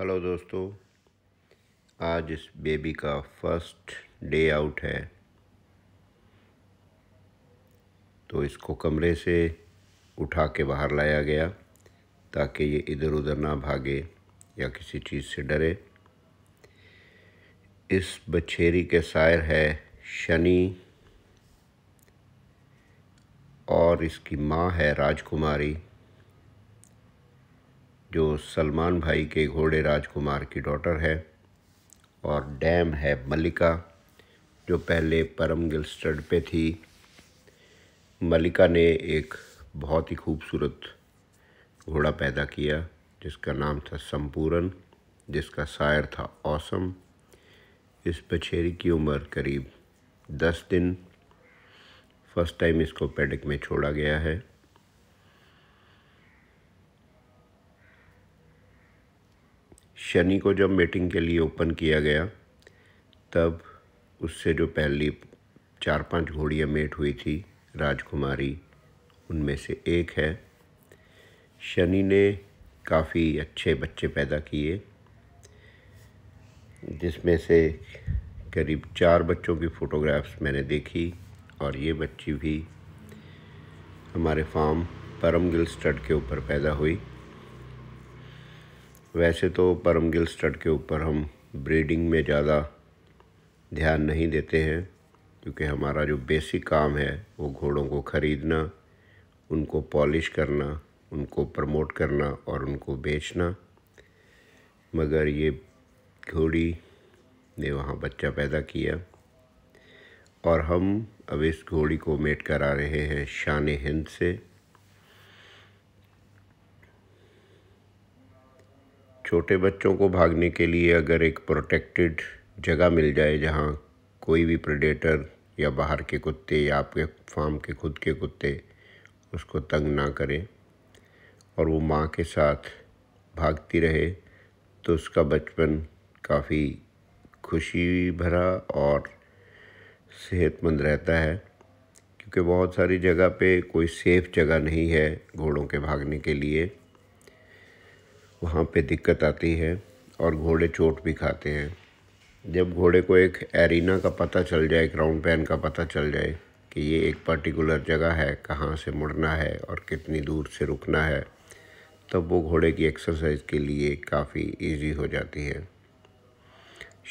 hello दोस्तों आज इस बेबी का फर्स्ट डे आउट है तो इसको कमरे से उठा के बाहर लाया गया ताकि ये इधर उधर ना भागे या किसी चीज़ से डरे इस बछेरी के शायर है शनि और इसकी माँ है राजकुमारी जो सलमान भाई के घोड़े राजकुमार की डॉटर है और डैम है मलिका जो पहले परम गिलस्टर्ड पे थी मलिका ने एक बहुत ही खूबसूरत घोड़ा पैदा किया जिसका नाम था संपूरन जिसका शायर था औसम इस बछेरी की उम्र करीब दस दिन फर्स्ट टाइम इसको पेडिक में छोड़ा गया है शनि को जब मीटिंग के लिए ओपन किया गया तब उससे जो पहली चार पांच घोड़ियाँ मेट हुई थी राजकुमारी उनमें से एक है शनि ने काफ़ी अच्छे बच्चे पैदा किए जिसमें से करीब चार बच्चों की फ़ोटोग्राफ्स मैंने देखी और ये बच्ची भी हमारे फार्म परमगिल स्टड के ऊपर पैदा हुई वैसे तो परमगिल स्टड के ऊपर हम ब्रीडिंग में ज़्यादा ध्यान नहीं देते हैं क्योंकि हमारा जो बेसिक काम है वो घोड़ों को ख़रीदना उनको पॉलिश करना उनको प्रमोट करना और उनको बेचना मगर ये घोड़ी ने वहाँ बच्चा पैदा किया और हम अब इस घोड़ी को मेट करा रहे हैं शान हिंद से छोटे बच्चों को भागने के लिए अगर एक प्रोटेक्टेड जगह मिल जाए जहाँ कोई भी प्रेडेटर या बाहर के कुत्ते या आपके फार्म के खुद के कुत्ते उसको तंग ना करें और वो माँ के साथ भागती रहे तो उसका बचपन काफ़ी खुशी भरा और सेहतमंद रहता है क्योंकि बहुत सारी जगह पे कोई सेफ़ जगह नहीं है घोड़ों के भागने के लिए वहाँ पे दिक्कत आती है और घोड़े चोट भी खाते हैं जब घोड़े को एक एरिना का पता चल जाए राउंड पैन का पता चल जाए कि ये एक पर्टिकुलर जगह है कहाँ से मुड़ना है और कितनी दूर से रुकना है तब वो घोड़े की एक्सरसाइज के लिए काफ़ी इजी हो जाती है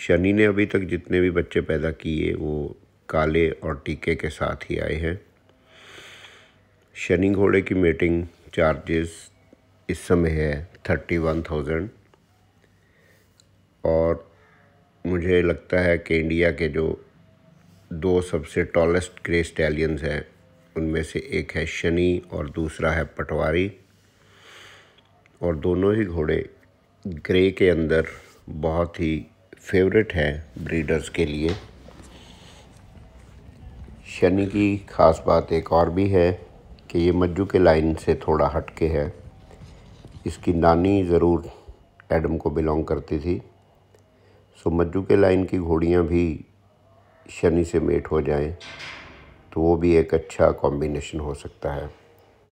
शनि ने अभी तक जितने भी बच्चे पैदा किए वो काले और टीके के साथ ही आए हैं शनि घोड़े की मेटिंग चार्जेस इस समय है थर्टी वन थाउजेंड और मुझे लगता है कि इंडिया के जो दो सबसे टॉलेस्ट ग्रे स्टैलियंस हैं उनमें से एक है शनि और दूसरा है पटवारी और दोनों ही घोड़े ग्रे के अंदर बहुत ही फेवरेट हैं ब्रीडर्स के लिए शनि की ख़ास बात एक और भी है कि ये मज्जू के लाइन से थोड़ा हटके है इसकी नानी ज़रूर एडम को बिलोंग करती थी सो मज्जू के लाइन की घोड़ियाँ भी शनि से मेट हो जाएं तो वो भी एक अच्छा कॉम्बिनेशन हो सकता है